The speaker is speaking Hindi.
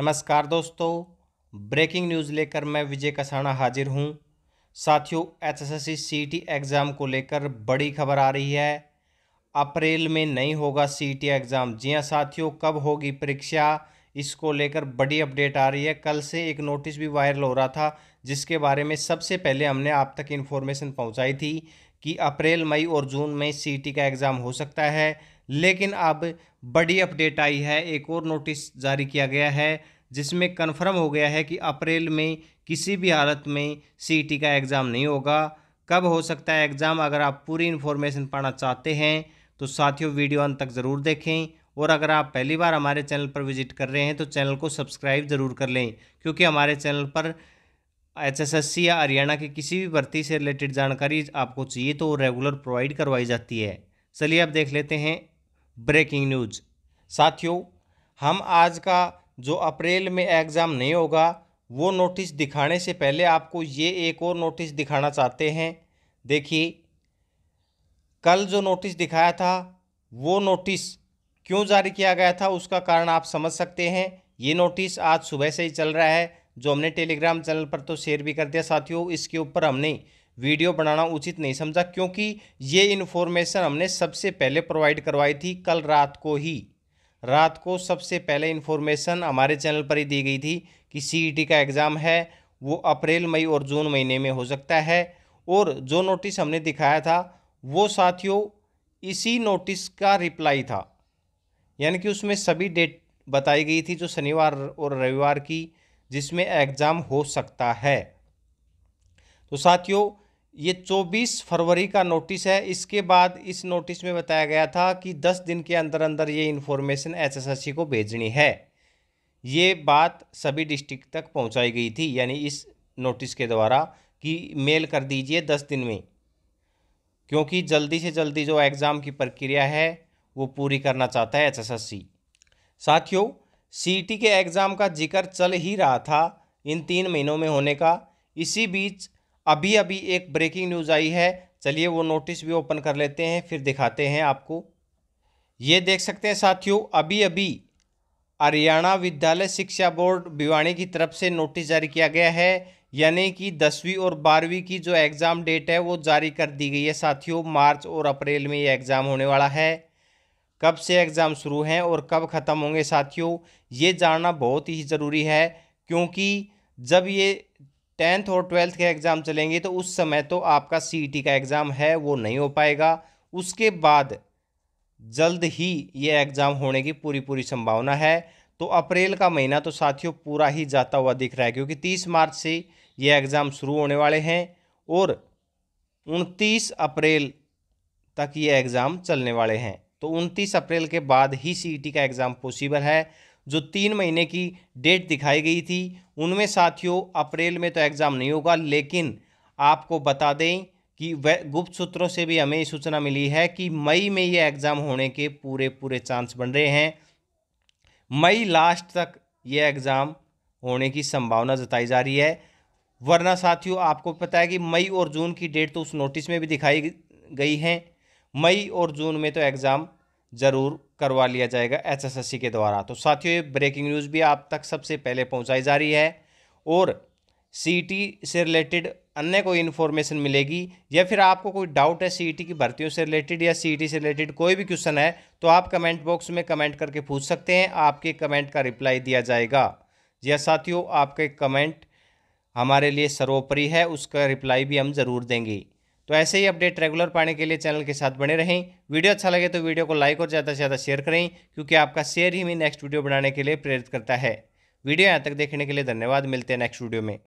नमस्कार दोस्तों ब्रेकिंग न्यूज़ लेकर मैं विजय कसाना हाजिर हूं साथियों एचएसएससी सीटी e एग्ज़ाम को लेकर बड़ी खबर आ रही है अप्रैल में नहीं होगा सीटी e एग्ज़ाम जी हाँ साथियों कब होगी परीक्षा इसको लेकर बड़ी अपडेट आ रही है कल से एक नोटिस भी वायरल हो रहा था जिसके बारे में सबसे पहले हमने आप तक इन्फॉर्मेशन पहुँचाई थी कि अप्रैल मई और जून में सी e का एग्ज़ाम हो सकता है लेकिन अब बड़ी अपडेट आई है एक और नोटिस जारी किया गया है जिसमें कन्फर्म हो गया है कि अप्रैल में किसी भी हालत में सी e का एग्ज़ाम नहीं होगा कब हो सकता है एग्ज़ाम अगर आप पूरी इन्फॉर्मेशन पाना चाहते हैं तो साथियों वीडियो अंत तक ज़रूर देखें और अगर आप पहली बार हमारे चैनल पर विजिट कर रहे हैं तो चैनल को सब्सक्राइब ज़रूर कर लें क्योंकि हमारे चैनल पर एच या हरियाणा की किसी भी भर्ती से रिलेटेड जानकारी आपको चाहिए तो रेगुलर प्रोवाइड करवाई जाती है चलिए अब देख लेते हैं ब्रेकिंग न्यूज साथियों हम आज का जो अप्रैल में एग्ज़ाम नहीं होगा वो नोटिस दिखाने से पहले आपको ये एक और नोटिस दिखाना चाहते हैं देखिए कल जो नोटिस दिखाया था वो नोटिस क्यों जारी किया गया था उसका कारण आप समझ सकते हैं ये नोटिस आज सुबह से ही चल रहा है जो हमने टेलीग्राम चैनल पर तो शेयर भी कर दिया साथियों इसके ऊपर हमने वीडियो बनाना उचित नहीं समझा क्योंकि ये इन्फॉर्मेशन हमने सबसे पहले प्रोवाइड करवाई थी कल रात को ही रात को सबसे पहले इन्फॉर्मेशन हमारे चैनल पर ही दी गई थी कि सी e का एग्ज़ाम है वो अप्रैल मई और जून महीने में हो सकता है और जो नोटिस हमने दिखाया था वो साथियों इसी नोटिस का रिप्लाई था यानी कि उसमें सभी डेट बताई गई थी जो शनिवार और रविवार की जिसमें एग्ज़ाम हो सकता है तो साथियों ये 24 फरवरी का नोटिस है इसके बाद इस नोटिस में बताया गया था कि 10 दिन के अंदर अंदर ये इन्फॉर्मेशन एसएससी को भेजनी है ये बात सभी डिस्ट्रिक्ट तक पहुंचाई गई थी यानी इस नोटिस के द्वारा कि मेल कर दीजिए दस दिन में क्योंकि जल्दी से जल्दी जो एग्ज़ाम की प्रक्रिया है वो पूरी करना चाहता है एसएससी साथियों सी e के एग्ज़ाम का जिक्र चल ही रहा था इन तीन महीनों में होने का इसी बीच अभी अभी एक ब्रेकिंग न्यूज़ आई है चलिए वो नोटिस भी ओपन कर लेते हैं फिर दिखाते हैं आपको ये देख सकते हैं साथियों अभी अभी हरियाणा विद्यालय शिक्षा बोर्ड भिवाणी की तरफ से नोटिस जारी किया गया है यानी कि दसवीं और बारहवीं की जो एग्ज़ाम डेट है वो जारी कर दी गई है साथियों मार्च और अप्रैल में ये एग्ज़ाम होने वाला है कब से एग्ज़ाम शुरू हैं और कब ख़त्म होंगे साथियों ये जानना बहुत ही ज़रूरी है क्योंकि जब ये टेंथ और ट्वेल्थ के एग्ज़ाम चलेंगे तो उस समय तो आपका सी e का एग्ज़ाम है वो नहीं हो पाएगा उसके बाद जल्द ही ये एग्ज़ाम होने की पूरी पूरी संभावना है तो अप्रैल का महीना तो साथियों पूरा ही जाता हुआ दिख रहा है क्योंकि 30 मार्च से ये एग्ज़ाम शुरू होने वाले हैं और 29 अप्रैल तक ये एग्ज़ाम चलने वाले हैं तो 29 अप्रैल के बाद ही सी e का एग्ज़ाम पॉसिबल है जो तीन महीने की डेट दिखाई गई थी उनमें साथियों अप्रैल में तो एग्ज़ाम नहीं होगा लेकिन आपको बता दें कि गुप्त सूत्रों से भी हमें सूचना मिली है कि मई में ये एग्ज़ाम होने के पूरे पूरे चांस बन रहे हैं मई लास्ट तक ये एग्ज़ाम होने की संभावना जताई जा रही है वरना साथियों आपको पता है कि मई और जून की डेट तो उस नोटिस में भी दिखाई गई हैं मई और जून में तो एग्ज़ाम ज़रूर करवा लिया जाएगा एचएसएससी के द्वारा तो साथियों ये ब्रेकिंग न्यूज़ भी आप तक सबसे पहले पहुंचाई जा रही है और सी e से रिलेटेड अन्य कोई इन्फॉर्मेशन मिलेगी या फिर आपको कोई डाउट है सी e की भर्तियों से रिलेटेड या सी e से रिलेटेड कोई भी क्वेश्चन है तो आप कमेंट बॉक्स में कमेंट करके पूछ सकते हैं आपके कमेंट का रिप्लाई दिया जाएगा या हाँ साथियों आपके कमेंट हमारे लिए सर्वोपरि है उसका रिप्लाई भी हम ज़रूर देंगे तो ऐसे ही अपडेट रेगुलर पाने के लिए चैनल के साथ बने रहें वीडियो अच्छा लगे तो वीडियो को लाइक और ज़्यादा से ज़्यादा शेयर करें क्योंकि आपका शेयर ही हमें नेक्स्ट वीडियो बनाने के लिए प्रेरित करता है वीडियो यहाँ तक देखने के लिए धन्यवाद मिलते हैं नेक्स्ट वीडियो में